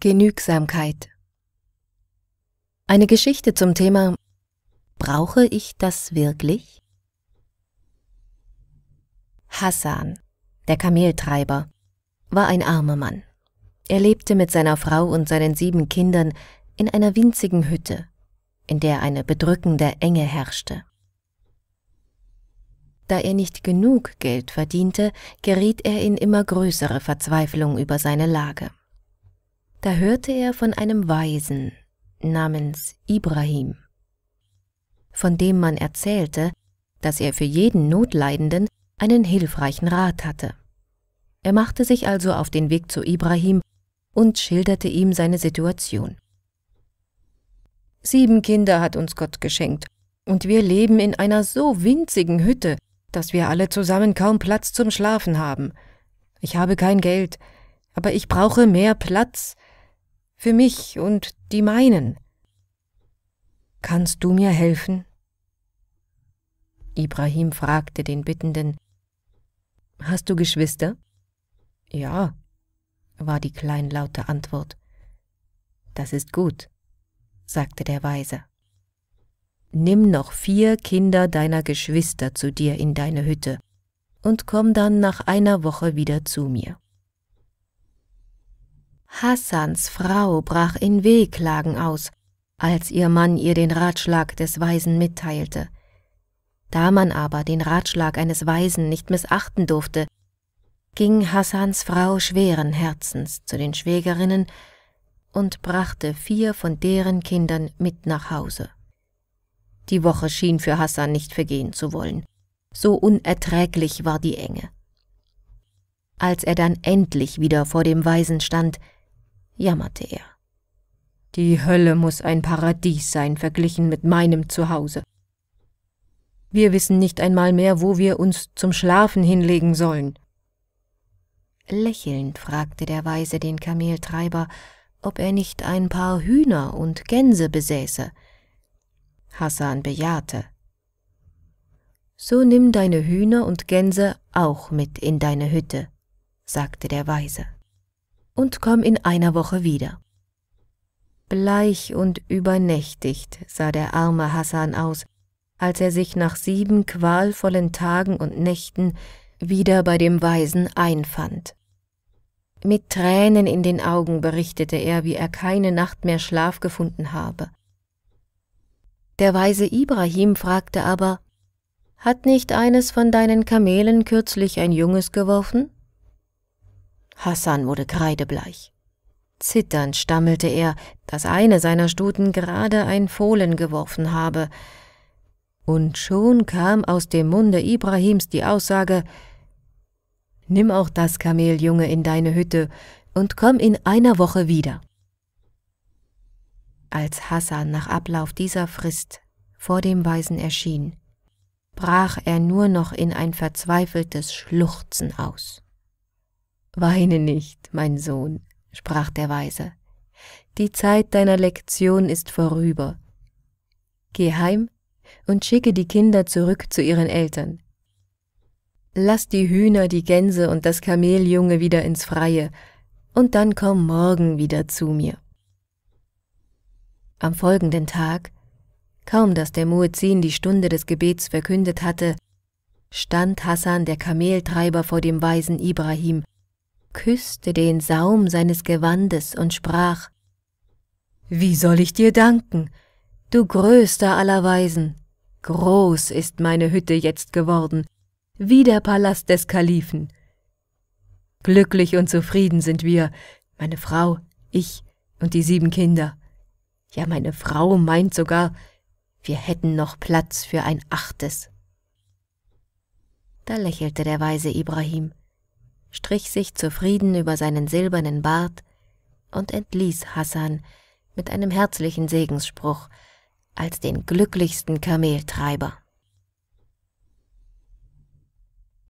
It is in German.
Genügsamkeit. Eine Geschichte zum Thema Brauche ich das wirklich? Hassan, der Kameltreiber, war ein armer Mann. Er lebte mit seiner Frau und seinen sieben Kindern in einer winzigen Hütte, in der eine bedrückende Enge herrschte. Da er nicht genug Geld verdiente, geriet er in immer größere Verzweiflung über seine Lage. Da hörte er von einem Weisen namens Ibrahim, von dem man erzählte, dass er für jeden Notleidenden einen hilfreichen Rat hatte. Er machte sich also auf den Weg zu Ibrahim und schilderte ihm seine Situation. Sieben Kinder hat uns Gott geschenkt, und wir leben in einer so winzigen Hütte, dass wir alle zusammen kaum Platz zum Schlafen haben. Ich habe kein Geld, aber ich brauche mehr Platz, für mich und die meinen. Kannst du mir helfen? Ibrahim fragte den Bittenden, Hast du Geschwister? Ja, war die kleinlaute Antwort. Das ist gut, sagte der Weise. Nimm noch vier Kinder deiner Geschwister zu dir in deine Hütte und komm dann nach einer Woche wieder zu mir. Hassans Frau brach in Wehklagen aus, als ihr Mann ihr den Ratschlag des Weisen mitteilte. Da man aber den Ratschlag eines Weisen nicht missachten durfte, ging Hassans Frau schweren Herzens zu den Schwägerinnen und brachte vier von deren Kindern mit nach Hause. Die Woche schien für Hassan nicht vergehen zu wollen. So unerträglich war die Enge. Als er dann endlich wieder vor dem Weisen stand, jammerte er. Die Hölle muss ein Paradies sein, verglichen mit meinem Zuhause. Wir wissen nicht einmal mehr, wo wir uns zum Schlafen hinlegen sollen. Lächelnd fragte der Weise den Kameltreiber, ob er nicht ein paar Hühner und Gänse besäße. Hassan bejahte. So nimm deine Hühner und Gänse auch mit in deine Hütte, sagte der Weise und komm in einer Woche wieder. Bleich und übernächtigt sah der arme Hassan aus, als er sich nach sieben qualvollen Tagen und Nächten wieder bei dem Weisen einfand. Mit Tränen in den Augen berichtete er, wie er keine Nacht mehr Schlaf gefunden habe. Der Weise Ibrahim fragte aber, Hat nicht eines von deinen Kamelen kürzlich ein Junges geworfen? Hassan wurde kreidebleich. Zitternd stammelte er, dass eine seiner Stuten gerade ein Fohlen geworfen habe. Und schon kam aus dem Munde Ibrahims die Aussage, Nimm auch das Kameljunge in deine Hütte und komm in einer Woche wieder. Als Hassan nach Ablauf dieser Frist vor dem Weisen erschien, brach er nur noch in ein verzweifeltes Schluchzen aus. Weine nicht, mein Sohn, sprach der Weise, die Zeit deiner Lektion ist vorüber. Geh heim und schicke die Kinder zurück zu ihren Eltern. Lass die Hühner, die Gänse und das Kameljunge wieder ins Freie, und dann komm morgen wieder zu mir. Am folgenden Tag, kaum dass der Muezzin die Stunde des Gebets verkündet hatte, stand Hassan der Kameltreiber vor dem weisen Ibrahim küsste den Saum seines Gewandes und sprach Wie soll ich dir danken, du größter aller Weisen? Groß ist meine Hütte jetzt geworden, wie der Palast des Kalifen. Glücklich und zufrieden sind wir, meine Frau, ich und die sieben Kinder. Ja, meine Frau meint sogar, wir hätten noch Platz für ein achtes. Da lächelte der weise Ibrahim strich sich zufrieden über seinen silbernen Bart und entließ Hassan mit einem herzlichen Segensspruch als den glücklichsten Kameltreiber.